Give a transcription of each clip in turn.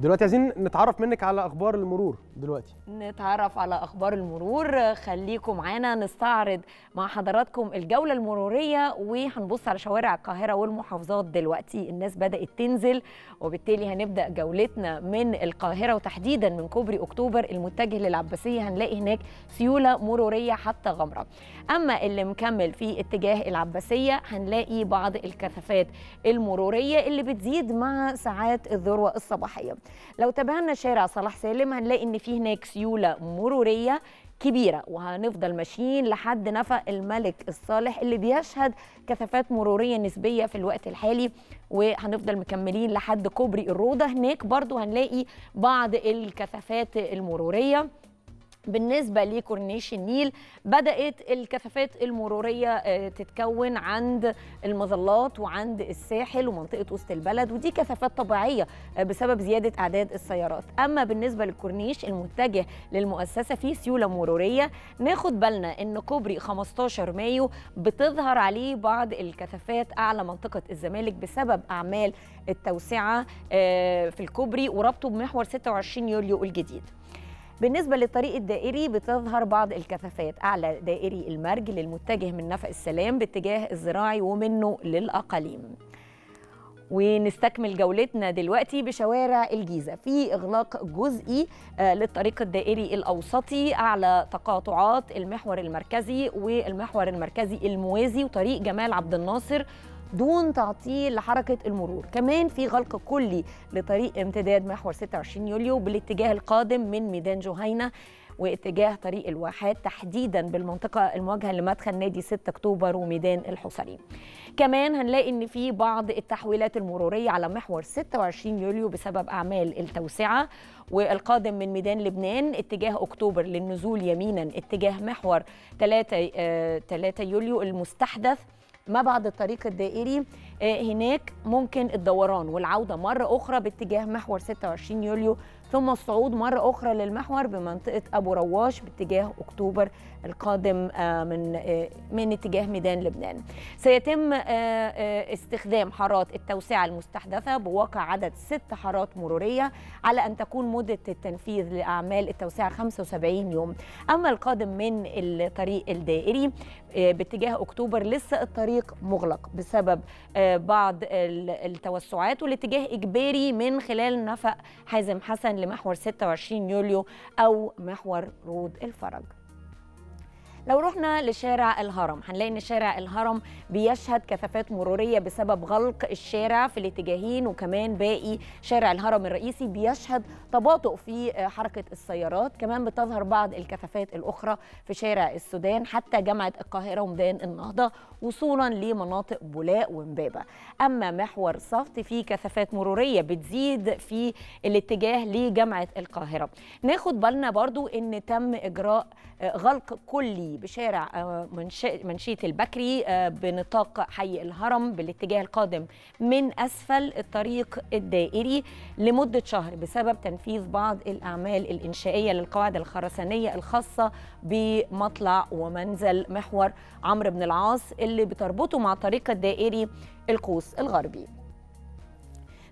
دلوقتي عايزين نتعرف منك على اخبار المرور دلوقتي نتعرف على اخبار المرور خليكم معانا نستعرض مع حضراتكم الجوله المروريه وهنبص على شوارع القاهره والمحافظات دلوقتي الناس بدات تنزل وبالتالي هنبدا جولتنا من القاهره وتحديدا من كوبري اكتوبر المتجه للعباسيه هنلاقي هناك سيوله مروريه حتى غمره اما اللي مكمل في اتجاه العباسيه هنلاقي بعض الكثافات المروريه اللي بتزيد مع ساعات الذروه الصباحيه لو تابعنا شارع صلاح سالم هنلاقي ان في هناك سيوله مروريه كبيرة وهنفضل ماشيين لحد نفق الملك الصالح اللي بيشهد كثافات مرورية نسبية في الوقت الحالي وهنفضل مكملين لحد كوبري الروضة هناك برضو هنلاقي بعض الكثافات المرورية بالنسبة لكورنيش النيل بدأت الكثافات المرورية آه، تتكون عند المظلات وعند الساحل ومنطقة وسط البلد ودي كثافات طبيعية آه، بسبب زيادة أعداد السيارات أما بالنسبة للكورنيش المتجه للمؤسسة فيه سيولة مرورية ناخد بالنا أن كوبري 15 مايو بتظهر عليه بعض الكثافات أعلى منطقة الزمالك بسبب أعمال التوسعة آه، في الكوبري وربطه بمحور 26 يوليو الجديد بالنسبة للطريق الدائري بتظهر بعض الكثافات أعلى دائري المرج للمتجه من نفق السلام باتجاه الزراعي ومنه للأقاليم ونستكمل جولتنا دلوقتي بشوارع الجيزة في إغلاق جزئي آه، للطريق الدائري الأوسطي على تقاطعات المحور المركزي والمحور المركزي الموازي وطريق جمال عبد الناصر دون تعطيل لحركة المرور كمان في غلق كلي لطريق امتداد محور 26 يوليو بالاتجاه القادم من ميدان جهينة واتجاه طريق الواحات تحديدا بالمنطقة المواجهة لمدخل نادي 6 أكتوبر وميدان الحصري كمان هنلاقي ان في بعض التحويلات المرورية على محور 26 يوليو بسبب أعمال التوسعة والقادم من ميدان لبنان اتجاه أكتوبر للنزول يمينا اتجاه محور 3 3 آه، يوليو المستحدث ما بعد الطريق الدائري آه، هناك ممكن الدوران والعودة مرة أخرى باتجاه محور 26 يوليو ثم الصعود مرة أخرى للمحور بمنطقة أبو رواش باتجاه أكتوبر القادم آه، من آه، من اتجاه ميدان لبنان. سيتم آه، استخدام حارات التوسعة المستحدثة بواقع عدد ست حارات مرورية على أن تكون مدة التنفيذ لأعمال التوسعة 75 يوم. أما القادم من الطريق الدائري باتجاه أكتوبر لسه الطريق مغلق بسبب بعض التوسعات والاتجاه إجباري من خلال نفق حازم حسن لمحور 26 يوليو أو محور رود الفرج لو رحنا لشارع الهرم هنلاقي ان شارع الهرم بيشهد كثافات مروريه بسبب غلق الشارع في الاتجاهين وكمان باقي شارع الهرم الرئيسي بيشهد تباطؤ في آه، حركه السيارات كمان بتظهر بعض الكثافات الاخرى في شارع السودان حتى جامعه القاهره وميدان النهضه وصولا لمناطق بولاق ومبابه اما محور صفت فيه كثافات مروريه بتزيد في الاتجاه لجامعه القاهره ناخد بالنا برضو ان تم اجراء آه، غلق كلي بشارع آه، منشية البكري آه، بنطاق حي الهرم بالاتجاه القادم من أسفل الطريق الدائري لمدة شهر بسبب تنفيذ بعض الأعمال الإنشائية للقواعد الخرسانية الخاصة بمطلع ومنزل محور عمرو بن العاص اللي بتربطه مع الطريق الدائري القوس الغربي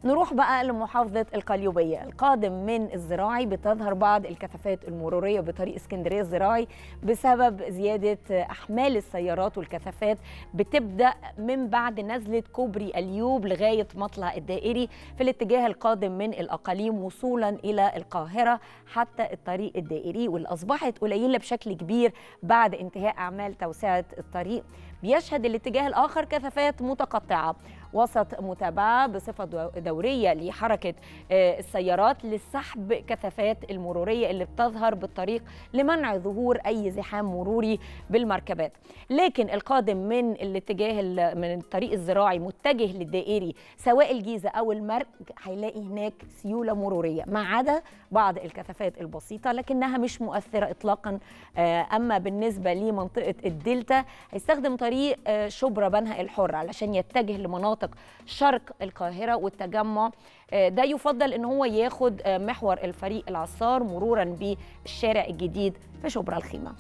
نروح بقى لمحافظة القليوبية القادم من الزراعي بتظهر بعض الكثافات المرورية بطريق اسكندرية الزراعي بسبب زيادة أحمال السيارات والكثافات بتبدأ من بعد نزلة كوبري اليوب لغاية مطلع الدائري في الاتجاه القادم من الأقاليم وصولا إلى القاهرة حتى الطريق الدائري واللي أصبحت قليلة بشكل كبير بعد انتهاء أعمال توسعة الطريق بيشهد الاتجاه الآخر كثافات متقطعة وسط متابعة بصفة دورية لحركة آه، السيارات لسحب كثافات المرورية اللي بتظهر بالطريق لمنع ظهور أي زحام مروري بالمركبات لكن القادم من الاتجاه من الطريق الزراعي متجه للدائري سواء الجيزة أو المرج هيلاقي هناك سيولة مرورية ما عدا بعض الكثافات البسيطة لكنها مش مؤثرة إطلاقا آه، أما بالنسبة لمنطقة الدلتا هيستخدم طريق آه، شبرا بنها الحرة علشان يتجه لمناطق مناطق شرق القاهرة والتجمع آه، ده يفضل أن هو ياخد آه، محور الفريق العصار مرورا بالشارع الجديد في شبرا الخيمة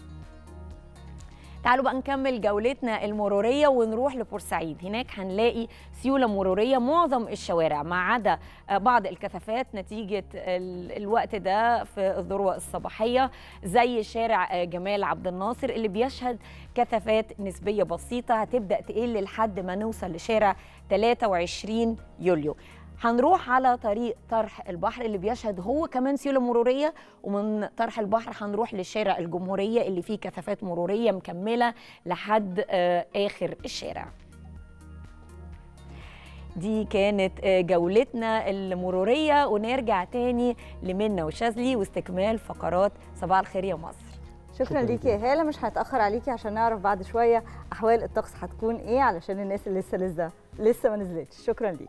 تعالوا بقى نكمل جولتنا المرورية ونروح لبورسعيد هناك هنلاقي سيولة مرورية معظم الشوارع ما عدا آه، بعض الكثافات نتيجة الوقت ده في الذروة الصباحية زي شارع آه، جمال عبد الناصر اللي بيشهد كثافات نسبية بسيطة هتبدأ تقل لحد ما نوصل لشارع 23 يوليو هنروح على طريق طرح البحر اللي بيشهد هو كمان سيوله مروريه ومن طرح البحر هنروح لشارع الجمهوريه اللي فيه كثافات مروريه مكمله لحد آه، اخر الشارع دي كانت آه، جولتنا المروريه ونرجع تاني لمنا وشاذلي واستكمال فقرات صباح الخير يا مصر شكرا, شكرا ليكي يا هاله مش هنتاخر عليكي عشان نعرف بعد شويه احوال الطقس هتكون ايه علشان الناس اللي لسه لسه لسه ما نزلتش شكرا ليكي